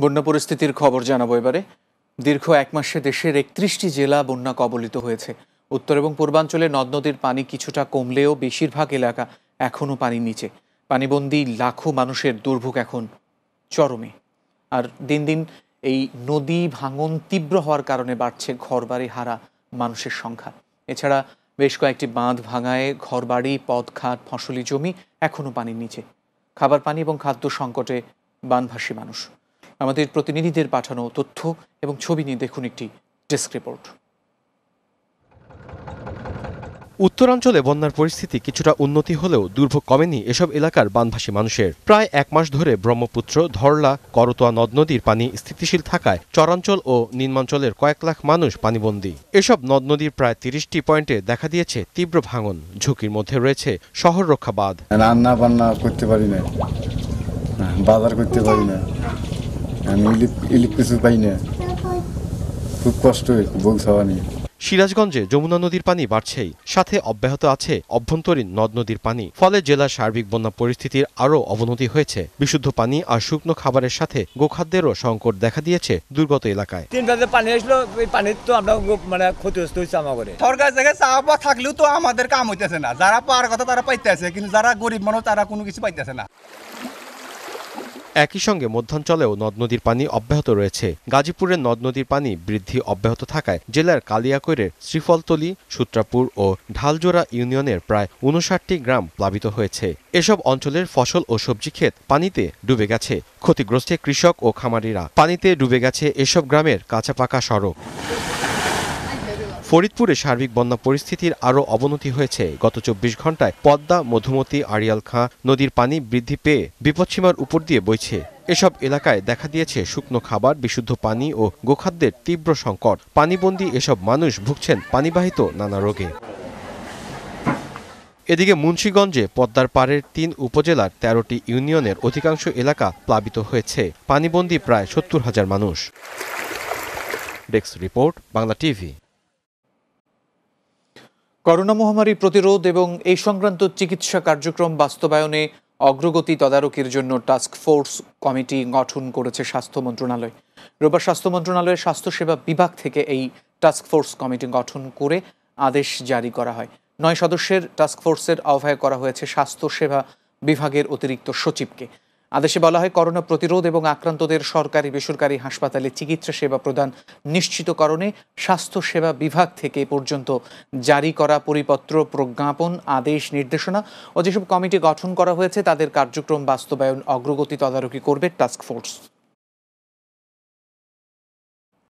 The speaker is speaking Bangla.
বন্যা পরিস্থিতির খবর জানাবো এবারে দীর্ঘ এক মাসে দেশের একত্রিশটি জেলা বন্যা কবলিত হয়েছে উত্তর এবং পূর্বাঞ্চলে নদ নদীর পানি কিছুটা কমলেও বেশিরভাগ এলাকা এখনও পানির নিচে পানিবন্দি লাখো মানুষের দুর্ভোগ এখন চরমে আর দিন দিন এই নদী ভাঙন তীব্র হওয়ার কারণে বাড়ছে ঘরবাড়ি হারা মানুষের সংখ্যা এছাড়া বেশ কয়েকটি বাঁধ ভাঙায় ঘরবাড়ি পদঘাট ফসলি জমি এখনও পানির নিচে খাবার পানি এবং খাদ্য সংকটে বানভাসী মানুষ আমাদের প্রতিনিধিদের পাঠানো তথ্য এবং ছবি নিয়ে দেখুন একটি ডেস্ক রিপোর্ট উত্তরাঞ্চলে বন্যার পরিস্থিতি কিছুটা উন্নতি হলেও দুর্ভোগ কমেনি এসব এলাকার বানভাসী মানুষের প্রায় এক মাস ধরে ব্রহ্মপুত্র ধরলা করতোয়া নদ নদীর পানি স্থিতিশীল থাকায় চরাঞ্চল ও নিম্নাঞ্চলের কয়েক লাখ মানুষ পানিবন্দী এসব নদ নদীর প্রায় তিরিশটি পয়েন্টে দেখা দিয়েছে তীব্র ভাঙন ঝুঁকির মধ্যে রয়েছে শহর রক্ষা বাঁধ রান্না বান্না করতে পারি না বাজার করতে পারি না আমি ইলিক কিছু পাই না খুব কষ্ট বউ খাওয়া সিরাজগঞ্জে যমুনা নদীর পানি বাড়ছেই সাথে অব্যাহত আছে অভ্যন্তরীণ নদ নদীর পানি ফলে জেলার সার্বিক বন্যা পরিস্থিতির আরও অবনতি হয়েছে বিশুদ্ধ পানি আর শুকনো খাবারের সাথে গোখাদ্যেরও সংকট দেখা দিয়েছে দুর্গত এলাকায় তিন রাতে পানি আসলো এই পানির তো আমরা মানে ক্ষতিগ্রস্ত হয়েছে আমাদের সরকার থেকে চাওয়া থাকলেও তো আমাদের কাম হইতেছে না যারা পাওয়ার কথা তারা পাইতেছে কিন্তু যারা গরিব মানুষ তারা কোনো কিছু পাইতেছে না একই সঙ্গে মধ্যাঞ্চলেও নদ নদীর পানি অব্যাহত রয়েছে গাজীপুরের নদ নদীর পানি বৃদ্ধি অব্যাহত থাকায় জেলার কালিয়াকৈরের শ্রীফলতলি সূত্রাপুর ও ঢালজোড়া ইউনিয়নের প্রায় উনষাটটি গ্রাম প্লাবিত হয়েছে এসব অঞ্চলের ফসল ও সবজি ক্ষেত পানিতে ডুবে গেছে ক্ষতিগ্রস্ত কৃষক ও খামারিরা পানিতে ডুবে গেছে এসব গ্রামের কাঁচা পাকা সড়ক ফরিদপুরে সার্বিক বন্যা পরিস্থিতির আরও অবনতি হয়েছে গত চব্বিশ ঘন্টায় পদ্মা মধুমতি আড়িয়াল খাঁ নদীর পানি বৃদ্ধি পেয়ে বিপদসীমার উপর দিয়ে বইছে এসব এলাকায় দেখা দিয়েছে শুকনো খাবার বিশুদ্ধ পানি ও গোখাদ্যের তীব্র সংকট পানিবন্দী এসব মানুষ ভুগছেন পানিবাহিত নানা রোগে এদিকে মুন্সীগঞ্জে পদ্মার পাড়ের তিন উপজেলার তেরোটি ইউনিয়নের অধিকাংশ এলাকা প্লাবিত হয়েছে পানিবন্দী প্রায় সত্তর হাজার মানুষ desk report Bangla TV corona মহামারী প্রতিরোধ এবং এই সংক্রান্ত চিকিৎসা কার্যক্রম বাস্তবায়নে অগ্রগতি তদারকির জন্য টাস্ক ফোর্স কমিটি গঠন করেছে স্বাস্থ্য মন্ত্রণালয় রোববার স্বাস্থ্য মন্ত্রণালয়ের স্বাস্থ্যসেবা বিভাগ থেকে এই টাস্ক ফোর্স কমিটি গঠন করে আদেশ জারি করা হয় নয় সদস্যের টাস্ক ফোর্সের আহ্বায় করা হয়েছে স্বাস্থ্যসেবা বিভাগের অতিরিক্ত সচিবকে আদেশে বলা হয় করোনা প্রতিরোধ এবং আক্রান্তদের সরকারি বেসরকারি হাসপাতালে চিকিৎসা সেবা প্রদান নিশ্চিতকরণে স্বাস্থ্যসেবা বিভাগ থেকে পর্যন্ত জারি করা পরিপত্র প্রজ্ঞাপন আদেশ নির্দেশনা ও যেসব কমিটি গঠন করা হয়েছে তাদের কার্যক্রম বাস্তবায়ন অগ্রগতি তদারকি করবে টাস্কফোর্স